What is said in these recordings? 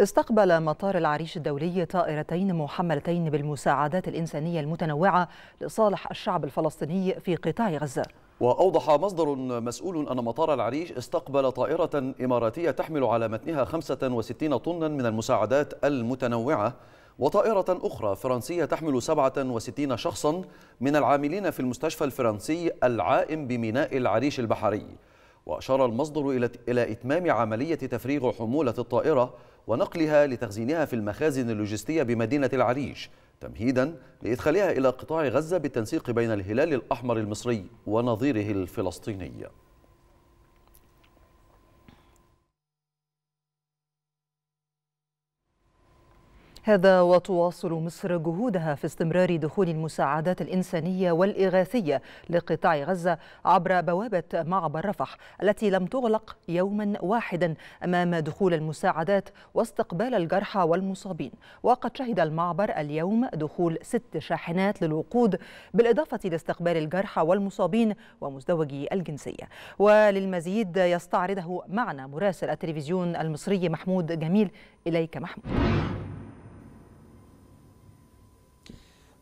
استقبل مطار العريش الدولي طائرتين محملتين بالمساعدات الإنسانية المتنوعة لصالح الشعب الفلسطيني في قطاع غزة وأوضح مصدر مسؤول أن مطار العريش استقبل طائرة إماراتية تحمل على متنها 65 طنا من المساعدات المتنوعة وطائرة أخرى فرنسية تحمل 67 شخصا من العاملين في المستشفى الفرنسي العائم بميناء العريش البحري وأشار المصدر إلى إتمام عملية تفريغ حمولة الطائرة ونقلها لتخزينها في المخازن اللوجستية بمدينة العريش تمهيدا لإدخالها إلى قطاع غزة بالتنسيق بين الهلال الأحمر المصري ونظيره الفلسطيني هذا وتواصل مصر جهودها في استمرار دخول المساعدات الإنسانية والإغاثية لقطاع غزة عبر بوابة معبر رفح التي لم تغلق يوما واحدا أمام دخول المساعدات واستقبال الجرحى والمصابين وقد شهد المعبر اليوم دخول ست شاحنات للوقود بالإضافة لاستقبال الجرحى والمصابين ومزدوجي الجنسية وللمزيد يستعرضه معنا مراسل التلفزيون المصري محمود جميل إليك محمود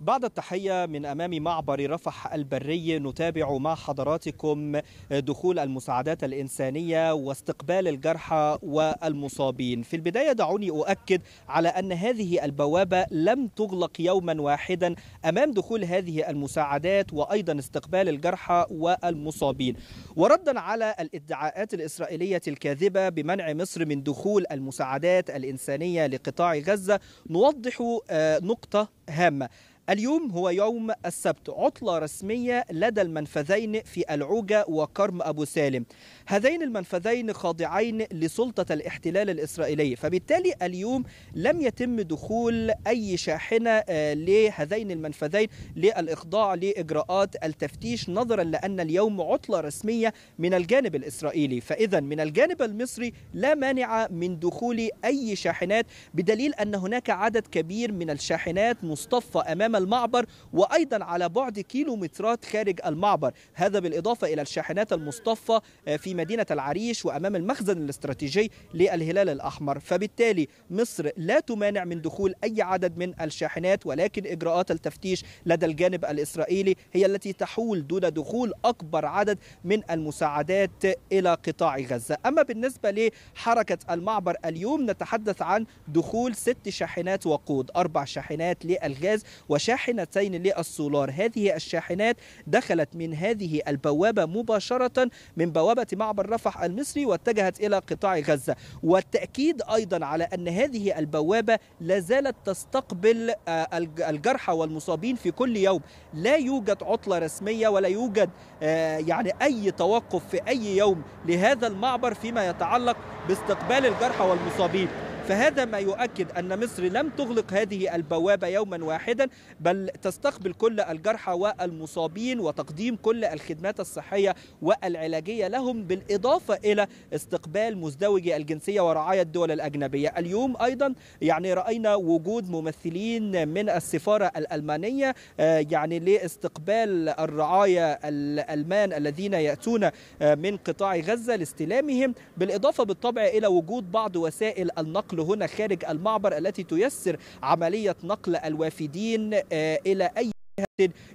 بعد التحية من أمام معبر رفح البري نتابع مع حضراتكم دخول المساعدات الإنسانية واستقبال الجرحى والمصابين في البداية دعوني أؤكد على أن هذه البوابة لم تغلق يوما واحدا أمام دخول هذه المساعدات وأيضا استقبال الجرحى والمصابين وردا على الادعاءات الإسرائيلية الكاذبة بمنع مصر من دخول المساعدات الإنسانية لقطاع غزة نوضح آه، نقطة هامة اليوم هو يوم السبت عطلة رسمية لدى المنفذين في العوجة وكرم أبو سالم هذين المنفذين خاضعين لسلطة الاحتلال الإسرائيلي فبالتالي اليوم لم يتم دخول أي شاحنة آه، لهذين المنفذين للإخضاع لإجراءات التفتيش نظرا لأن اليوم عطلة رسمية من الجانب الإسرائيلي فإذا من الجانب المصري لا مانع من دخول أي شاحنات بدليل أن هناك عدد كبير من الشاحنات مصطفى أمام المعبر وأيضا على بعد كيلومترات خارج المعبر هذا بالإضافة إلى الشاحنات المصطفى آه، في مدينة العريش وأمام المخزن الاستراتيجي للهلال الأحمر فبالتالي مصر لا تمانع من دخول أي عدد من الشاحنات ولكن إجراءات التفتيش لدى الجانب الإسرائيلي هي التي تحول دون دخول أكبر عدد من المساعدات إلى قطاع غزة أما بالنسبة لحركة المعبر اليوم نتحدث عن دخول ست شاحنات وقود أربع شاحنات للغاز وشاحنات شاحنتين للسولار هذه الشاحنات دخلت من هذه البوابة مباشرة من بوابة معبر رفح المصري واتجهت إلى قطاع غزة والتأكيد أيضا على أن هذه البوابة لا زالت تستقبل آه، الجرحى والمصابين في كل يوم لا يوجد عطلة رسمية ولا يوجد آه، يعني أي توقف في أي يوم لهذا المعبر فيما يتعلق باستقبال الجرحى والمصابين فهذا ما يؤكد أن مصر لم تغلق هذه البوابة يوما واحدا بل تستقبل كل الجرحى والمصابين وتقديم كل الخدمات الصحية والعلاجية لهم بالإضافة إلى استقبال مزدوجي الجنسية ورعاية الدول الأجنبية اليوم أيضا يعني رأينا وجود ممثلين من السفارة الألمانية آه، يعني لاستقبال الرعاية الألمان الذين يأتون آه، من قطاع غزة لاستلامهم بالإضافة بالطبع إلى وجود بعض وسائل النقل النقل هنا خارج المعبر التي تيسر عملية نقل الوافدين آه، إلى أي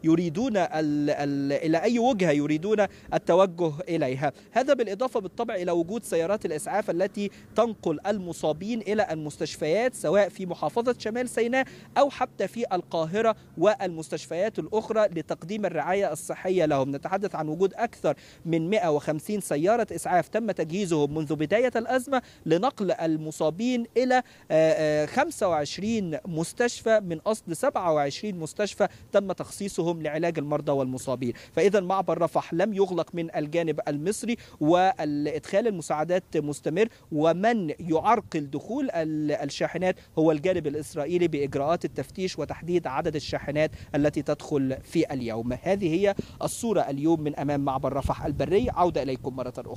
يريدون إلى أي وجهة يريدون التوجه إليها هذا بالإضافة بالطبع إلى وجود سيارات الإسعاف التي تنقل المصابين إلى المستشفيات سواء في محافظة شمال سيناء أو حتى في القاهرة والمستشفيات الأخرى لتقديم الرعاية الصحية لهم نتحدث عن وجود أكثر من 150 سيارة إسعاف تم تجهيزهم منذ بداية الأزمة لنقل المصابين إلى 25 آه، آه، مستشفى من أصل 27 مستشفى تم تخصيصهم تخصيصهم لعلاج المرضى والمصابين فإذا معبر رفح لم يغلق من الجانب المصري وإدخال المساعدات مستمر ومن يعرقل دخول الشاحنات هو الجانب الإسرائيلي بإجراءات التفتيش وتحديد عدد الشاحنات التي تدخل في اليوم هذه هي الصورة اليوم من أمام معبر رفح البري عودة إليكم مرة أخرى